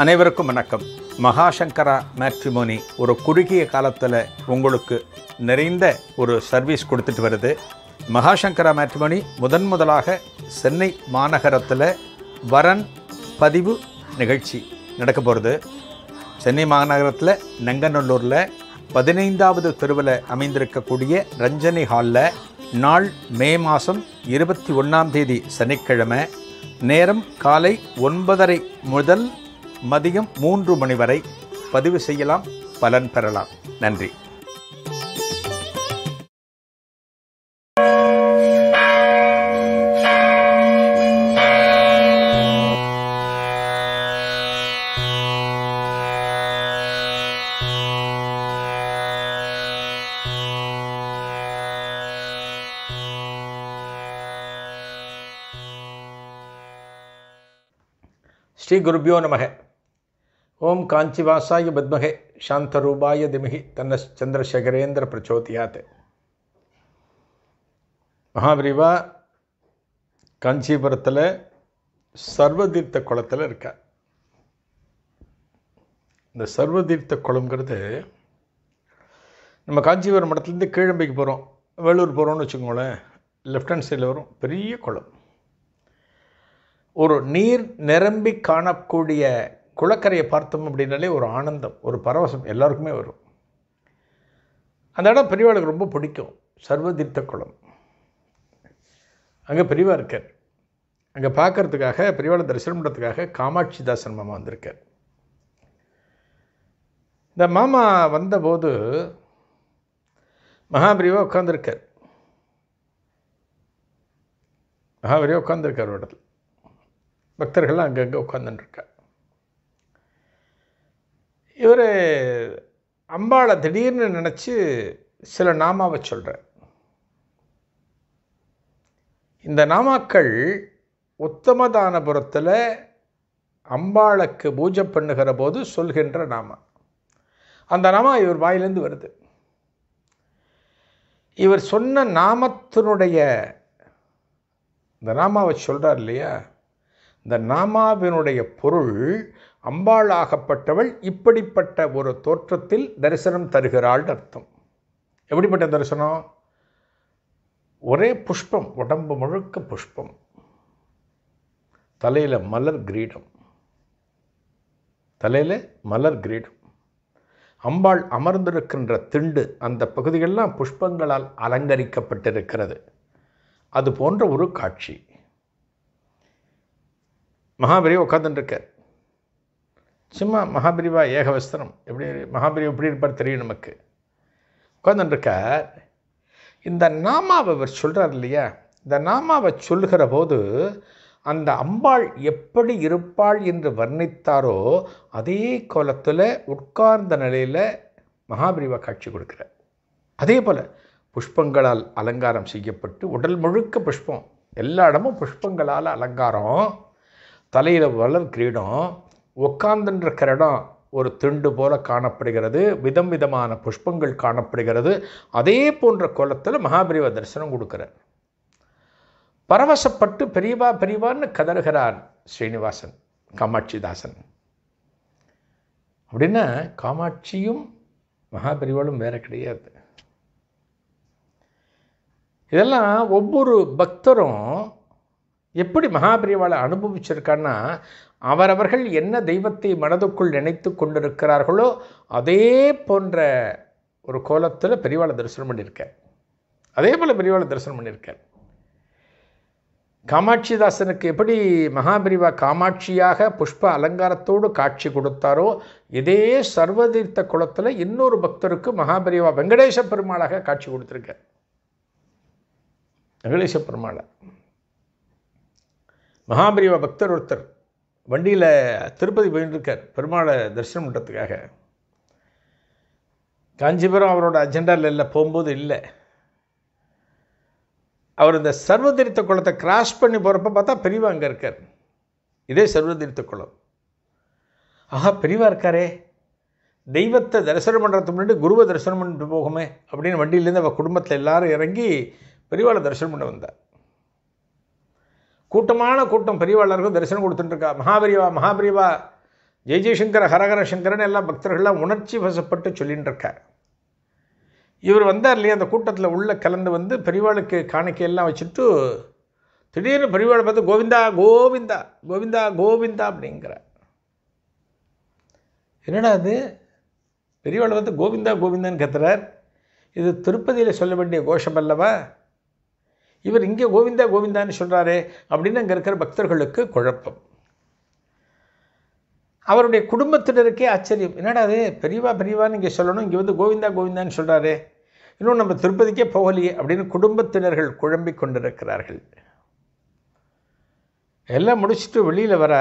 அனைவருக்கும் வணக்கம் மகாசங்கரா மேட்ரிமோனி ஒரு குறுகிய காலத்தில் உங்களுக்கு நிறைந்த ஒரு சர்வீஸ் கொடுத்துட்டு வருது மகாசங்கரா மேட்ரிமணி முதன் முதலாக சென்னை மாநகரத்தில் வரன் பதிவு நிகழ்ச்சி நடக்க போகிறது சென்னை மாநகரத்தில் நெங்கநல்லூரில் பதினைந்தாவது தெருவில் அமைந்திருக்கக்கூடிய ரஞ்சனி ஹாலில் நாள் மே மாதம் இருபத்தி ஒன்றாம் தேதி சனிக்கிழமை நேரம் காலை ஒன்பதரை முதல் மதியம் மூன்று மணி வரை பதிவு செய்யலாம் பலன் பெறலாம் நன்றி ஸ்ரீ குருபியோ நமக ஓம் காஞ்சிவாசாய பத்மகே ரூபாய திமிகி தன்ன சந்திரசேகரேந்திர பிரச்சோதியாத் மகாபிரிவா காஞ்சிபுரத்தில் சர்வதீர்த்த குளத்தில் இருக்கார் இந்த சர்வதீர்த்த குளம்ங்கிறது நம்ம காஞ்சிபுரம் மடத்துலேருந்து கீழம்பைக்கு போகிறோம் வேலூர் போகிறோம்னு வச்சுக்கோங்களேன் லெஃப்ட் ஹேண்ட் சைடில் வரும் பெரிய குளம் ஒரு நீர் நிரம்பி காணக்கூடிய குளக்கரையை பார்த்தோம் அப்படின்னாலே ஒரு ஆனந்தம் ஒரு பரவசம் எல்லாருக்குமே வரும் அந்த இடம் பெரியவாளுக்கு ரொம்ப பிடிக்கும் சர்வதீர்த்த குளம் அங்கே பெரியவா இருக்கார் அங்கே பார்க்கறதுக்காக பெரியவாளை தரிசனம் பண்ணுறதுக்காக காமாட்சி தாசன் மாமா வந்திருக்கார் இந்த மாமா வந்தபோது மகாபிரிவா உட்காந்துருக்கார் மகாபிரிவா உட்காந்துருக்கார் ஒரு இடத்துல பக்தர்கள்லாம் அங்கங்கே உட்காந்துருக்க இவர் அம்பாளை திடீர்னு நினச்சி சில நாமாவை சொல்கிறார் இந்த நாமாக்கள் உத்தமதானபுரத்தில் அம்பாளுக்கு பூஜை பண்ணுகிற போது சொல்கின்ற நாம அந்த நாமா இவர் வாயிலேருந்து வருது இவர் சொன்ன நாமத்தினுடைய இந்த நாமாவை சொல்கிறார் இல்லையா இந்த நாமாவினுடைய பொருள் அம்பாளாகப்பட்டவள் இப்படிப்பட்ட ஒரு தோற்றத்தில் தரிசனம் தருகிறாள் அர்த்தம் எப்படிப்பட்ட தரிசனம் ஒரே புஷ்பம் உடம்பு முழுக்க புஷ்பம் தலையில் மலர் கிரீடம் தலையில் மலர் கிரீடம் அம்பாள் அமர்ந்திருக்கின்ற திண்டு அந்த பகுதிகளெலாம் புஷ்பங்களால் அலங்கரிக்கப்பட்டிருக்கிறது அது போன்ற ஒரு காட்சி மகாபிரி உட்காந்துருக்கார் சும்மா மகாபிரிவா ஏகவஸ்திரம் எப்படி மகாபிரி எப்படி இருப்பார் தெரியும் நமக்கு உட்காந்துருக்கார் இந்த நாமாவை அவர் சொல்கிறார் இல்லையா இந்த நாமாவை சொல்கிற போது அந்த அம்பாள் எப்படி இருப்பாள் என்று வர்ணித்தாரோ அதே கோலத்தில் உட்கார்ந்த நிலையில் மகாபிரிவா காட்சி கொடுக்குறார் அதே போல் புஷ்பங்களால் அலங்காரம் செய்யப்பட்டு உடல் முழுக்க புஷ்பம் எல்லா இடமும் புஷ்பங்களால் அலங்காரம் தலையில் வளர் கிரீடம் உக்காந்துன்ற கிரடம் ஒரு திண்டு போல காணப்படுகிறது விதம் விதமான புஷ்பங்கள் காணப்படுகிறது அதே போன்ற கோலத்தில் மகாபிரிவ தரிசனம் கொடுக்குறார் பரவசப்பட்டு பெரியவா பெரியவான்னு கதறுகிறார் ஸ்ரீனிவாசன் காமாட்சிதாசன் அப்படின்னா காமாட்சியும் மகாபிரிவாலும் வேற கிடையாது இதெல்லாம் ஒவ்வொரு பக்தரும் எப்படி மகாபிரிவாளை அனுபவிச்சிருக்கான்னா அவரவர்கள் என்ன தெய்வத்தை மனதுக்குள் நினைத்து கொண்டிருக்கிறார்களோ அதே போன்ற ஒரு கோலத்தில் பெரியவாளை தரிசனம் பண்ணியிருக்கார் அதே போல் பெரியவாளை தரிசனம் பண்ணியிருக்கார் காமாட்சிதாசனுக்கு எப்படி மகாபிரிவா காமாட்சியாக புஷ்ப அலங்காரத்தோடு காட்சி கொடுத்தாரோ இதே சர்வதீர்த்த குளத்தில் இன்னொரு பக்தருக்கு மகாபிரிவா வெங்கடேச பெருமாளாக காட்சி கொடுத்துருக்க வெங்கடேச பெருமாளை மகாபிரிவ பக்தர் ஒருத்தர் வண்டியில் திருப்பதி போயிட்டுருக்கார் பெருமாளை தரிசனம் பண்ணுறதுக்காக காஞ்சிபுரம் அவரோட அஜெண்டாவில் இல்லை போகும்போது இல்லை அவர் இந்த சர்வதிருத்த குளத்தை கிராஸ் பண்ணி போகிறப்ப பார்த்தா பிரிவாக அங்கே இருக்கார் இதே சர்வதிருத்த குளம் ஆஹா பெரியவா இருக்காரே தெய்வத்தை தரிசனம் பண்ணுறதுக்கு முன்னாடி குருவை தரிசனம் பண்ணிட்டு போகுமே அப்படின்னு வண்டியிலேருந்து அவள் குடும்பத்தில் எல்லாரும் இறங்கி பெரியவாளை தரிசனம் பண்ண வந்தார் கூட்டமான கூட்டம் பெரியவாளருக்கும் தரிசனம் கொடுத்துட்டுருக்கா மகாபிரிவா மகாபிரிவா ஜெய ஜெய்சங்கர் ஹரஹர சங்கரன் எல்லாம் பக்தர்கள்லாம் உணர்ச்சி வசப்பட்டு சொல்லின்னு இருக்கார் இவர் வந்தார் இல்லையா அந்த கூட்டத்தில் உள்ளே கலந்து வந்து பெரியவாளுக்கு காணிக்கையெல்லாம் வச்சுட்டு திடீர்னு பெரியவாளை பார்த்து கோவிந்தா கோவிந்தா கோவிந்தா கோவிந்தா அப்படிங்கிறார் என்னடா அது பெரியவாளை பார்த்து கோவிந்தா கோவிந்தான்னு கத்துறார் இது திருப்பதியில் சொல்ல வேண்டிய கோஷம் அல்லவா இவர் இங்கே கோவிந்தா கோவிந்தான்னு சொல்கிறாரே அப்படின்னு அங்கே இருக்கிற பக்தர்களுக்கு குழப்பம் அவருடைய குடும்பத்தினருக்கே ஆச்சரியம் என்னடா அது பெரியவா பெரியவான்னு இங்கே சொல்லணும் இங்கே வந்து கோவிந்தா கோவிந்தான்னு சொல்கிறாரே இன்னும் நம்ம திருப்பதிக்கே போகலையே அப்படின்னு குடும்பத்தினர்கள் குழம்பிக் கொண்டிருக்கிறார்கள் எல்லாம் முடிச்சுட்டு வெளியில் வர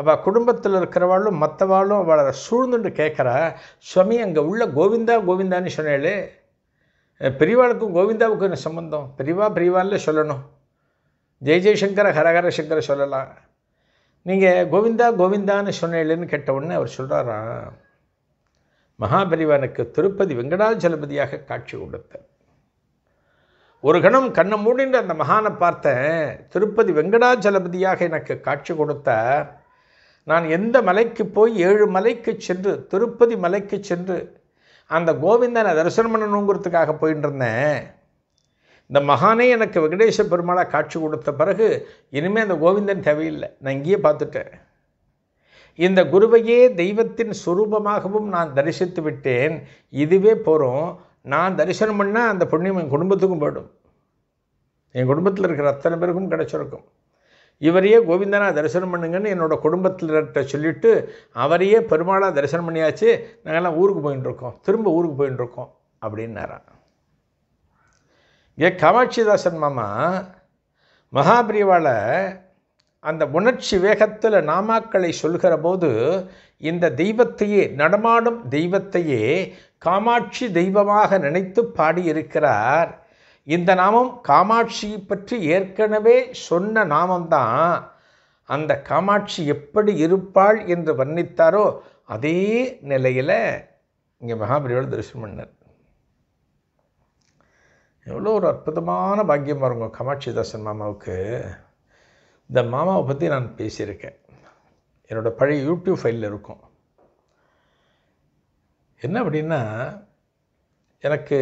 அவள் குடும்பத்தில் இருக்கிறவாளும் மற்றவாளும் அவளை சூழ்ந்துட்டு கேட்குறா சுவாமி அங்கே உள்ள கோவிந்தா கோவிந்தான்னு சொன்னாலே பிரிவாளுக்கும் கோவிந்தாவுக்கும் என்ன சம்பந்தம் பிரிவா பெரியவான்ல சொல்லணும் ஜெய் ஜெய்சங்கர ஹரஹர சங்கர சொல்லலாம் நீங்கள் கோவிந்தா கோவிந்தான்னு சொன்னேன்னு கேட்ட உடனே அவர் சொல்கிறாரா மகாபரிவானுக்கு திருப்பதி வெங்கடாஜலபதியாக காட்சி கொடுத்த ஒரு கணம் கண்ணை மூடின்ற அந்த மகானை பார்த்தேன் திருப்பதி வெங்கடாஜலபதியாக எனக்கு காட்சி கொடுத்த நான் எந்த மலைக்கு போய் ஏழு மலைக்கு சென்று திருப்பதி மலைக்கு சென்று அந்த கோவிந்தனை தரிசனம் பண்ணணுங்கிறதுக்காக போயிட்டு இருந்தேன் இந்த மகானே எனக்கு வெங்கடேஷ பெருமாளாக காட்சி கொடுத்த பிறகு இனிமேல் அந்த கோவிந்தன் தேவையில்லை நான் இங்கேயே பார்த்துட்டேன் இந்த குருவையே தெய்வத்தின் சுரூபமாகவும் நான் தரிசித்து விட்டேன் இதுவே போகிறோம் நான் தரிசனம் பண்ணால் அந்த புண்ணியம் என் குடும்பத்துக்கும் போயிடும் என் குடும்பத்தில் இருக்கிற அத்தனை பேருக்கும் கிடச்சிருக்கும் இவரையே கோவிந்தனா தரிசனம் பண்ணுங்கன்னு என்னோடய குடும்பத்திலர்கிட்ட சொல்லிவிட்டு அவரையே பெருமாளாக தரிசனம் பண்ணியாச்சு நாங்கள்லாம் ஊருக்கு போயின்னு இருக்கோம் திரும்ப ஊருக்கு போயின்னு இருக்கோம் அப்படின்னாராம் ஏ காமாட்சிதாசன் மாமா மகாபிரிவாளை அந்த உணர்ச்சி வேகத்தில் நாமாக்களை சொல்கிற போது இந்த தெய்வத்தையே நடமாடும் தெய்வத்தையே காமாட்சி தெய்வமாக நினைத்து பாடியிருக்கிறார் இந்த நாமம் காமாட்சி பற்றி ஏற்கனவே சொன்ன நாமம்தான் அந்த காமாட்சி எப்படி இருப்பாள் என்று வர்ணித்தாரோ அதே நிலையில் இங்கே மகாபலியோட தரிசனம் பண்ணார் எவ்வளோ ஒரு அற்புதமான பாக்கியம் வருங்க காமாட்சி தாசன் மாமாவுக்கு இந்த மாமாவை பற்றி நான் பேசியிருக்கேன் என்னோடய பழைய யூடியூப் ஃபைலில் இருக்கும் என்ன அப்படின்னா எனக்கு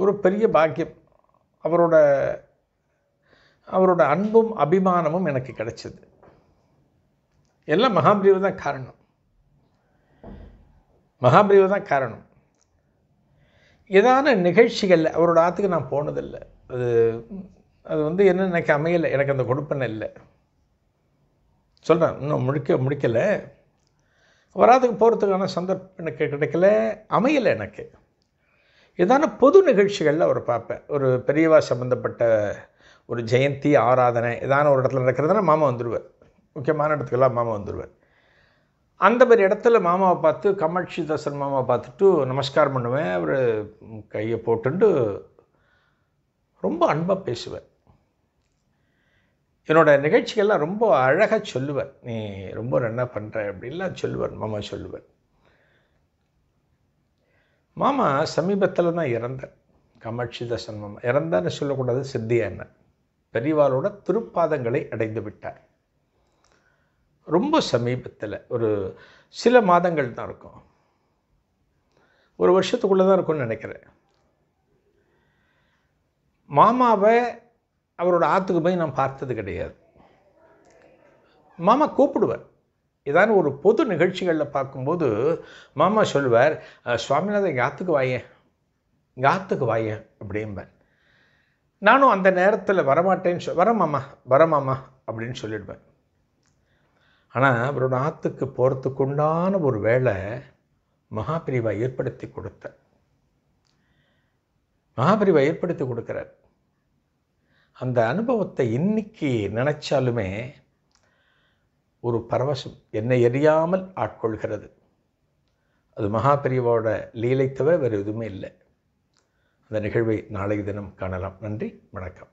ஒரு பெரிய பாக்கியம் அவரோட அவரோட அன்பும் அபிமானமும் எனக்கு கிடைச்சது எல்லாம் மகாபிரிவு தான் காரணம் மகாபிரிவு தான் காரணம் ஏதான நிகழ்ச்சிகள் அவரோட ஆற்றுக்கு நான் போனதில்லை அது அது வந்து என்ன எனக்கு அமையலை எனக்கு அந்த கொடுப்பன இல்லை சொல்கிறேன் இன்னும் முழிக்க முடிக்கலை வராதுக்கு போகிறதுக்கான சந்தர்ப்பம் எனக்கு கிடைக்கல அமையலை எனக்கு ஏதான பொது நிகழ்ச்சிகளில் அவர் பார்ப்பேன் ஒரு பெரியவா சம்மந்தப்பட்ட ஒரு ஜெயந்தி ஆராதனை ஏதான ஒரு இடத்துல நடக்கிறதுனா மாமா வந்துடுவார் முக்கியமான இடத்துக்கெல்லாம் மாமா வந்துடுவார் அந்த மாதிரி இடத்துல மாமாவை பார்த்து கமர்ஷி தாசன் மாமாவை பார்த்துட்டு நமஸ்காரம் பண்ணுவேன் அவர் கையை போட்டுண்டு ரொம்ப அன்பாக பேசுவேன் என்னோடய நிகழ்ச்சிகள்லாம் ரொம்ப அழகாக சொல்லுவேன் நீ ரொம்ப நல்லா பண்ணுற அப்படின்லாம் சொல்லுவேன் மாமா சொல்லுவேன் மாமா சமீபத்தில் தான் இறந்தேன் கமட்சித சன்மம் இறந்தான்னு சொல்லக்கூடாது சித்தியா என்ன பெரியவாளோட திருப்பாதங்களை அடைந்து விட்டார் ரொம்ப சமீபத்தில் ஒரு சில மாதங்கள் தான் இருக்கும் ஒரு வருஷத்துக்குள்ளே தான் இருக்கும்னு நினைக்கிறேன் மாமாவை அவரோட ஆற்றுக்கு போய் நான் பார்த்தது கிடையாது மாமா கூப்பிடுவார் இதான் ஒரு பொது நிகழ்ச்சிகளில் பார்க்கும்போது மாமா சொல்லுவார் சுவாமிநாதன் காத்துக்கு வாயேன் காத்துக்கு வாயேன் அப்படிம்பேன் நானும் அந்த நேரத்தில் வரமாட்டேன்னு சொல் வர மாமா அப்படின்னு சொல்லிடுவேன் ஆனால் அவரோட ஆத்துக்கு போகிறதுக்கு உண்டான ஒரு வேலை மகாபிரிவா ஏற்படுத்தி கொடுத்த மகாபிரிவா ஏற்படுத்தி கொடுக்குறார் அந்த அனுபவத்தை இன்னைக்கு நினச்சாலுமே ஒரு பரவசம் என்னை எறியாமல் ஆட்கொள்கிறது அது மகாபிரிவாவோட லீலை தவிர வேறு எதுவுமே இல்லை அந்த நிகழ்வை நாளைய தினம் காணலாம் நன்றி வணக்கம்